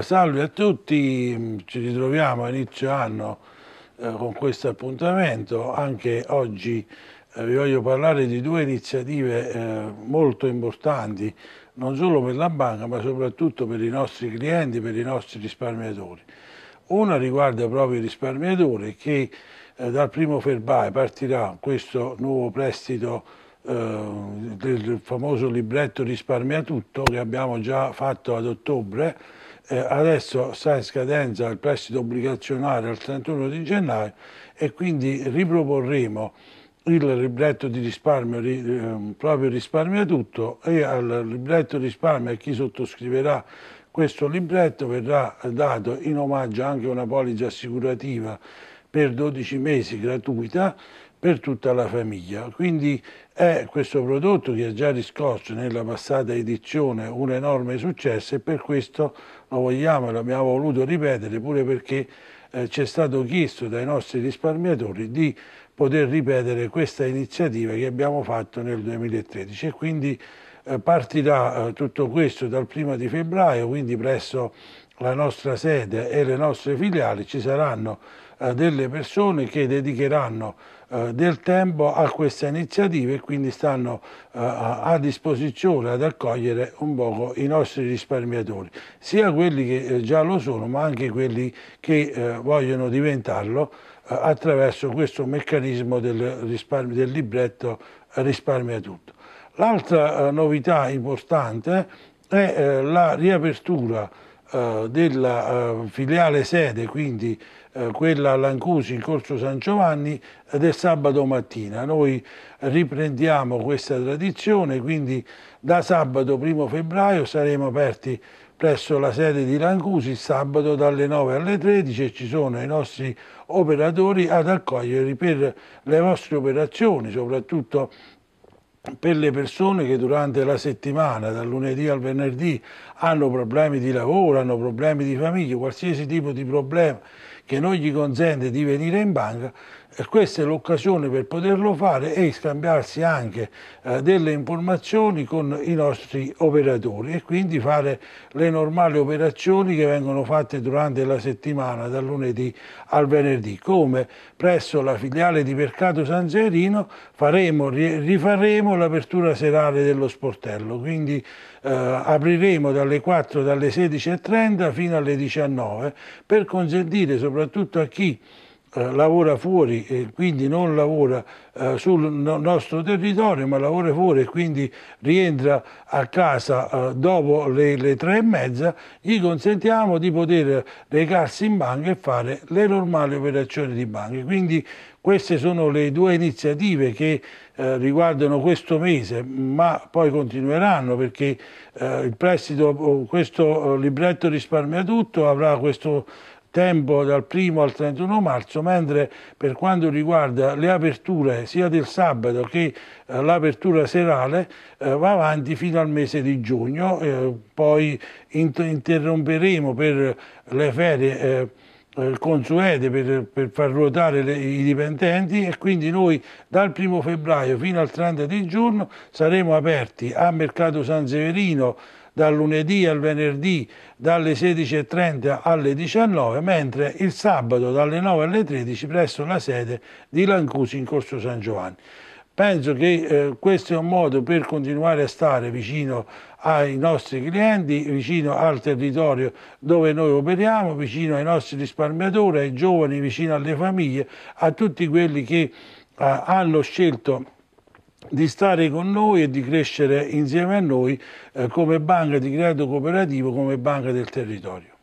Salve a tutti, mm, ci ritroviamo a inizio anno eh, con questo appuntamento. Anche oggi eh, vi voglio parlare di due iniziative eh, molto importanti, non solo per la banca ma soprattutto per i nostri clienti, per i nostri risparmiatori. Una riguarda proprio i risparmiatori che eh, dal primo febbraio partirà questo nuovo prestito eh, del famoso libretto risparmia tutto che abbiamo già fatto ad ottobre eh, adesso sta in scadenza il prestito obbligazionario al 31 di gennaio e quindi riproporremo il libretto di risparmio, ri, eh, proprio risparmia tutto e al libretto risparmio a chi sottoscriverà questo libretto verrà dato in omaggio anche una polizza assicurativa per 12 mesi gratuita per tutta la famiglia. Quindi è questo prodotto che ha già riscosso nella passata edizione un enorme successo e per questo lo vogliamo e l'abbiamo voluto ripetere pure perché eh, ci è stato chiesto dai nostri risparmiatori di poter ripetere questa iniziativa che abbiamo fatto nel 2013 e quindi eh, partirà eh, tutto questo dal primo di febbraio, quindi presso la nostra sede e le nostre filiali ci saranno eh, delle persone che dedicheranno eh, del tempo a questa iniziativa e quindi stanno eh, a disposizione ad accogliere un poco i nostri risparmiatori, sia quelli che eh, già lo sono ma anche quelli che eh, vogliono diventarlo eh, attraverso questo meccanismo del, del libretto risparmia tutto. L'altra novità importante è la riapertura eh, della eh, filiale sede, quindi eh, quella a Lancusi in Corso San Giovanni, del sabato mattina. Noi riprendiamo questa tradizione, quindi da sabato 1 febbraio saremo aperti presso la sede di Lancusi sabato dalle 9 alle 13 e ci sono i nostri operatori ad accogliervi per le vostre operazioni, soprattutto per le persone che durante la settimana, dal lunedì al venerdì, hanno problemi di lavoro, hanno problemi di famiglia, qualsiasi tipo di problema che non gli consente di venire in banca, eh, questa è l'occasione per poterlo fare e scambiarsi anche eh, delle informazioni con i nostri operatori e quindi fare le normali operazioni che vengono fatte durante la settimana dal lunedì al venerdì come presso la filiale di Mercato San Serino faremo, rifaremo l'apertura serale dello sportello, quindi eh, apriremo dalle 4, dalle 16.30 fino alle 19 per consentire soprattutto a chi eh, lavora fuori e quindi non lavora eh, sul nostro territorio ma lavora fuori e quindi rientra a casa eh, dopo le, le tre e mezza, gli consentiamo di poter recarsi in banca e fare le normali operazioni di banca. Quindi queste sono le due iniziative che eh, riguardano questo mese, ma poi continueranno perché eh, il prestito, questo libretto risparmia tutto, avrà questo tempo dal 1 al 31 marzo, mentre per quanto riguarda le aperture sia del sabato che eh, l'apertura serale eh, va avanti fino al mese di giugno, eh, poi interromperemo per le ferie eh, eh, consuete per, per, far ruotare le, i dipendenti e quindi noi dal 1 febbraio fino al 30 di giugno saremo aperti a Mercato San Severino, dal lunedì al venerdì dalle 16.30 alle 19, mentre il sabato dalle 9 alle 13 presso la sede di Lancusi in Corso San Giovanni. Penso che eh, questo è un modo per continuare a stare vicino ai nostri clienti, vicino al territorio dove noi operiamo, vicino ai nostri risparmiatori, ai giovani, vicino alle famiglie, a tutti quelli che eh, hanno scelto di stare con noi e di crescere insieme a noi eh, come banca di credito cooperativo, come banca del territorio.